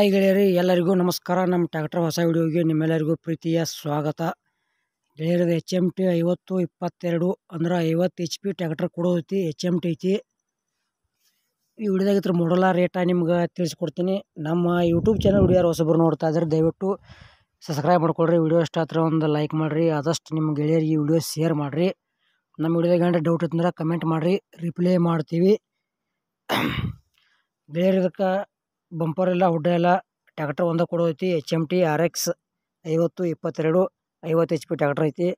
hi ಗೆಳೆಯರಿ ಎಲ್ಲರಿಗೂ ನಮಸ್ಕಾರ ನಮ್ಮ ಟ್ಯಾಕ್ಟರ್ ಹೊಸ ವಿಡಿಯೋಗೆ ನಿಮ್ಮೆಲ್ಲರಿಗೂ ಪ್ರೀತಿಯ ಸ್ವಾಗತ ಗೆಳೆಯರದ ಎಚ್ ಎಮ್ ಟಿ ಐವತ್ತು ಇಪ್ಪತ್ತೆರಡು ಅಂದ್ರೆ ಐವತ್ತು ಎಚ್ ಪಿ ಟ್ಯಾಕ್ಟರ್ ಕೊಡೋದೈತಿ ಎಚ್ ಎಮ್ ಟಿ ಐತಿ ಈ ವಿಡಿಯೋದಾಗ ಮೊಡಲ ರೇಟ ನಿಮ್ಗೆ ತಿಳಿಸ್ಕೊಡ್ತೀನಿ ನಮ್ಮ ಯೂಟ್ಯೂಬ್ ಚಾನಲ್ ವಿಡಿಯೋರು ಹೊಸಬ್ರು ನೋಡ್ತಾ ಇದ್ರೆ ದಯವಿಟ್ಟು ಸಬ್ಸ್ಕ್ರೈಬ್ ಮಾಡ್ಕೊಳ್ರಿ ವಿಡಿಯೋ ಇಷ್ಟ ಹತ್ರ ಒಂದು ಲೈಕ್ ಮಾಡಿರಿ ಆದಷ್ಟು ನಿಮ್ಮ ಗೆಳೆಯರಿಗೆ ಈ ವಿಡಿಯೋ ಶೇರ್ ಮಾಡಿರಿ ನಮ್ಮ ವಿಡಿಯೋದಾಗ ಏನಾರ ಡೌಟ್ ಇತ್ತಂದ್ರೆ ಕಮೆಂಟ್ ಮಾಡಿರಿ ರಿಪ್ಲೈ ಮಾಡ್ತೀವಿ ಗೆಳೆಯರಿದಕ್ಕೆ ಬಂಪರೆಲ್ಲ ಹುಡ್ಡ ಎಲ್ಲ ಟ್ಯಾಕ್ಟ್ರ್ ಕೊಡೋ ಐತಿ H M T R X ಐವತ್ತು ಇಪ್ಪತ್ತೆರಡು ಐವತ್ತು ಎಚ್ ಪಿ ಟ್ಯಾಕ್ಟರ್ ಐತಿ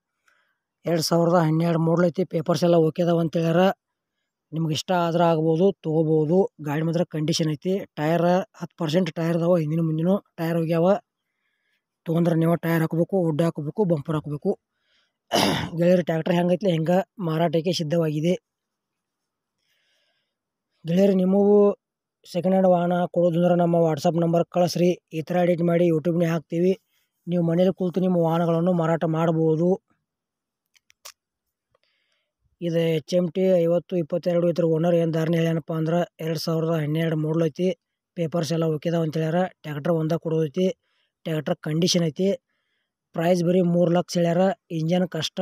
ಎರಡು ಸಾವಿರದ ಹನ್ನೆರಡು ಮೂಡ್ಲ್ ಐತಿ ಪೇಪರ್ಸ್ ಎಲ್ಲ ಓಕೆ ಅದಾವ ಅಂತ ಹೇಳ್ಯಾರ ನಿಮ್ಗೆ ಇಷ್ಟ ಆದ್ರೆ ಆಗ್ಬೋದು ತೊಗೋಬೋದು ಗಾಡಿ ಮಾತ್ರ ಕಂಡೀಷನ್ ಐತಿ ಟೈರ್ ಹತ್ತು ಪರ್ಸೆಂಟ್ ಟೈರ್ ಅದಾವ ಹಿಂದಿನ ಮುಂದಿನ ಟೈರ್ ಹೋಗ್ಯಾವ ತೊಗೊಂಡ್ರೆ ನೀವು ಟೈರ್ ಹಾಕಬೇಕು ವುಡ್ ಹಾಕಬೇಕು ಬಂಪರ್ ಹಾಕಬೇಕು ಗೆಳೆಯರು ಟ್ಯಾಕ್ಟರ್ ಹೆಂಗೈತಿ ಹೆಂಗೆ ಮಾರಾಟಕ್ಕೆ ಸಿದ್ಧವಾಗಿದೆ ಗೆಳೆಯರು ನಿಮಗೂ ಸೆಕೆಂಡ್ ಹ್ಯಾಂಡ್ ವಾಹನ ಕೊಡೋದಂದ್ರೆ ನಮ್ಮ ವಾಟ್ಸಪ್ ನಂಬರ್ ಕಳಿಸ್ರಿ ಈ ಥರ ಎಡಿಟ್ ಮಾಡಿ ಯೂಟ್ಯೂಬ್ನೇ ಹಾಕ್ತೀವಿ ನೀವು ಮನೇಲಿ ಕೂತು ನಿಮ್ಮ ವಾಹನಗಳನ್ನು ಮಾರಾಟ ಮಾಡ್ಬೋದು ಇದು ಎಚ್ ಎಮ್ ಟಿ ಐವತ್ತು ಇಪ್ಪತ್ತೆರಡು ಇದ್ರ ಓನರ್ ಏನು ಧಾರಣೆ ಹೇಳ್ಯಾನಪ್ಪ ಅಂದ್ರೆ ಎರಡು ಸಾವಿರದ ಹನ್ನೆರಡು ಮೂಡಲ್ ಐತಿ ಪೇಪರ್ಸ್ ಎಲ್ಲ ಒಕ್ಕಿದಾವ ಅಂತ ಹೇಳ್ಯಾರ ಟ್ಯಾಕ್ಟ್ರ್ ಒಂದ ಕೊಡೋದೈತಿ ಟ್ಯಾಕ್ಟ್ರ್ ಕಂಡೀಷನ್ ಐತಿ ಪ್ರೈಸ್ ಬರೀ ಮೂರು ಲಕ್ಷ ಹೇಳ್ಯಾರ ಇಂಜನ್ ಕಷ್ಟ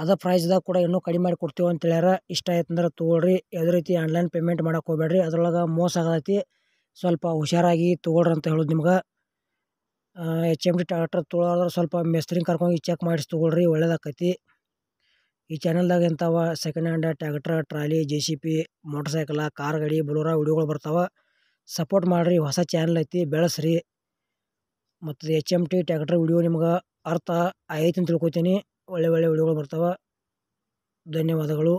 ಅದೇ ಪ್ರೈಸ್ದಾಗ ಕೂಡ ಇನ್ನೂ ಕಡಿಮೆ ಮಾಡಿ ಕೊಡ್ತೀವಿ ಅಂತ ಹೇಳ್ಯಾರ ಇಷ್ಟ ಆಯ್ತಂದ್ರೆ ತೊಗೊಳ್ರಿ ಯಾವುದೇ ರೀತಿ ಆನ್ಲೈನ್ ಪೇಮೆಂಟ್ ಮಾಡಕ್ಕೆ ಹೋಗಬೇಡ್ರಿ ಅದ್ರೊಳಗೆ ಮೋಸ ಆಗತೈತಿ ಸ್ವಲ್ಪ ಹುಷಾರಾಗಿ ತೊಗೊಳ್ರಿ ಅಂತ ಹೇಳೋದು ನಿಮ್ಗೆ ಎಚ್ ಎಮ್ ಟಿ ಟ್ರ್ಯಾಕ್ಟರ್ ತೊಗೊಳೋದ್ರೆ ಸ್ವಲ್ಪ ಮೇಸ್ತ್ರಿಗೆ ಕರ್ಕೊಂಡು ಚೆಕ್ ಮಾಡಿಸಿ ತೊಗೊಳ್ರಿ ಒಳ್ಳೇದಾಕೈತಿ ಈ ಚಾನಲ್ದಾಗ ಎಂಥವ second hand tractor trolley J C B motorcycle car ಗಾಡಿ ಬುಲೋರ ವಿಡಿಯೋಗಳು ಬರ್ತಾವೆ ಸಪೋರ್ಟ್ ಮಾಡಿರಿ ಹೊಸ ಚಾನಲ್ ಐತಿ ಬೆಳೆಸ್ರಿ ಮತ್ತು H M T tractor video ನಿಮ್ಗೆ ಅರ್ಥ ಆಯ್ತು ಅಂತ ತಿಳ್ಕೊತೀನಿ ಒಳ್ಳೆ ಒಳ್ಳೆ ವಿಡಿಯೋಗಳು ಬರ್ತವೆ ಧನ್ಯವಾದಗಳು